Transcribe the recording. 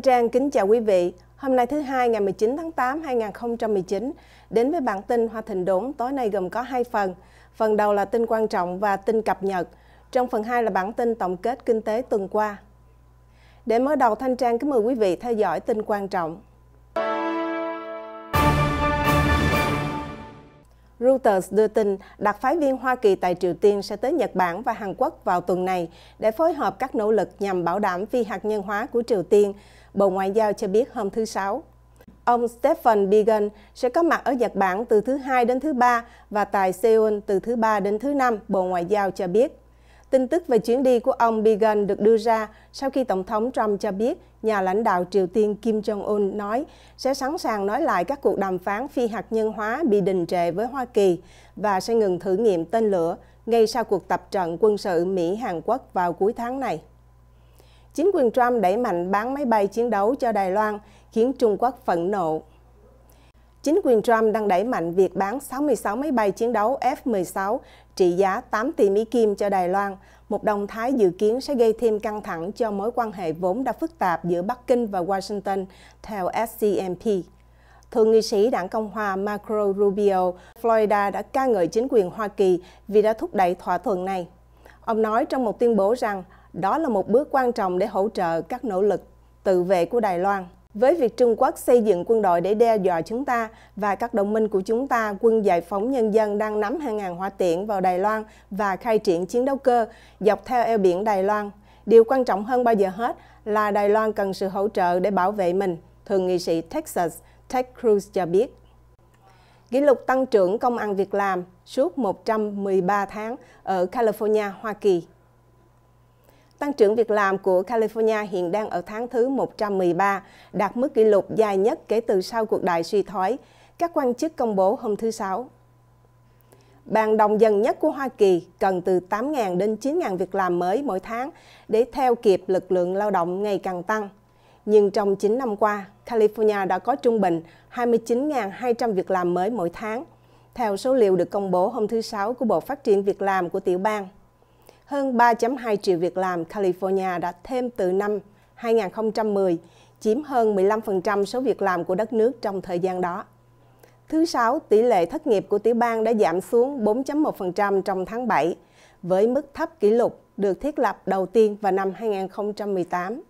Thanh Trang kính chào quý vị. Hôm nay thứ hai ngày 19 tháng 8 2019 đến với bản tin Hoa Thịnh Đốn tối nay gồm có hai phần. Phần đầu là tin quan trọng và tin cập nhật. Trong phần 2 là bản tin tổng kết kinh tế tuần qua. Để mở đầu Thanh Trang kính mời quý vị theo dõi tin quan trọng. Reuters đưa tin đặc phái viên Hoa Kỳ tại Triều Tiên sẽ tới Nhật Bản và Hàn Quốc vào tuần này để phối hợp các nỗ lực nhằm bảo đảm phi hạt nhân hóa của Triều Tiên, Bộ Ngoại giao cho biết hôm thứ Sáu. Ông Stephen Biegun sẽ có mặt ở Nhật Bản từ thứ Hai đến thứ Ba và tại Seoul từ thứ Ba đến thứ Năm, Bộ Ngoại giao cho biết. Tin tức về chuyến đi của ông Biegun được đưa ra sau khi Tổng thống Trump cho biết nhà lãnh đạo Triều Tiên Kim Jong-un nói sẽ sẵn sàng nói lại các cuộc đàm phán phi hạt nhân hóa bị đình trệ với Hoa Kỳ và sẽ ngừng thử nghiệm tên lửa ngay sau cuộc tập trận quân sự Mỹ-Hàn Quốc vào cuối tháng này chính quyền Trump đẩy mạnh bán máy bay chiến đấu cho Đài Loan, khiến Trung Quốc phẫn nộ. Chính quyền Trump đang đẩy mạnh việc bán 66 máy bay chiến đấu F-16 trị giá 8 tỷ Mỹ Kim cho Đài Loan, một động thái dự kiến sẽ gây thêm căng thẳng cho mối quan hệ vốn đã phức tạp giữa Bắc Kinh và Washington, theo SCMP. Thượng nghị sĩ đảng Cộng hòa Marco Rubio, Florida đã ca ngợi chính quyền Hoa Kỳ vì đã thúc đẩy thỏa thuận này. Ông nói trong một tuyên bố rằng đó là một bước quan trọng để hỗ trợ các nỗ lực tự vệ của Đài Loan. Với việc Trung Quốc xây dựng quân đội để đe dọa chúng ta và các đồng minh của chúng ta, quân giải phóng nhân dân đang nắm hàng ngàn hỏa tiễn vào Đài Loan và khai triển chiến đấu cơ dọc theo eo biển Đài Loan. Điều quan trọng hơn bao giờ hết là Đài Loan cần sự hỗ trợ để bảo vệ mình, thượng nghị sĩ Texas Ted Cruz cho biết. Kỷ lục tăng trưởng công ăn việc làm suốt 113 tháng ở California, Hoa Kỳ. Tăng trưởng việc làm của California hiện đang ở tháng thứ 113, đạt mức kỷ lục dài nhất kể từ sau cuộc đại suy thoái, các quan chức công bố hôm thứ Sáu. Bàn đồng dần nhất của Hoa Kỳ cần từ 8.000 đến 9.000 việc làm mới mỗi tháng để theo kịp lực lượng lao động ngày càng tăng. Nhưng trong 9 năm qua, California đã có trung bình 29.200 việc làm mới mỗi tháng, theo số liệu được công bố hôm thứ Sáu của Bộ Phát triển Việc làm của tiểu bang hơn 3.2 triệu việc làm California đã thêm từ năm 2010, chiếm hơn 15% số việc làm của đất nước trong thời gian đó. Thứ sáu, tỷ lệ thất nghiệp của tiểu bang đã giảm xuống 4.1% trong tháng 7, với mức thấp kỷ lục được thiết lập đầu tiên vào năm 2018.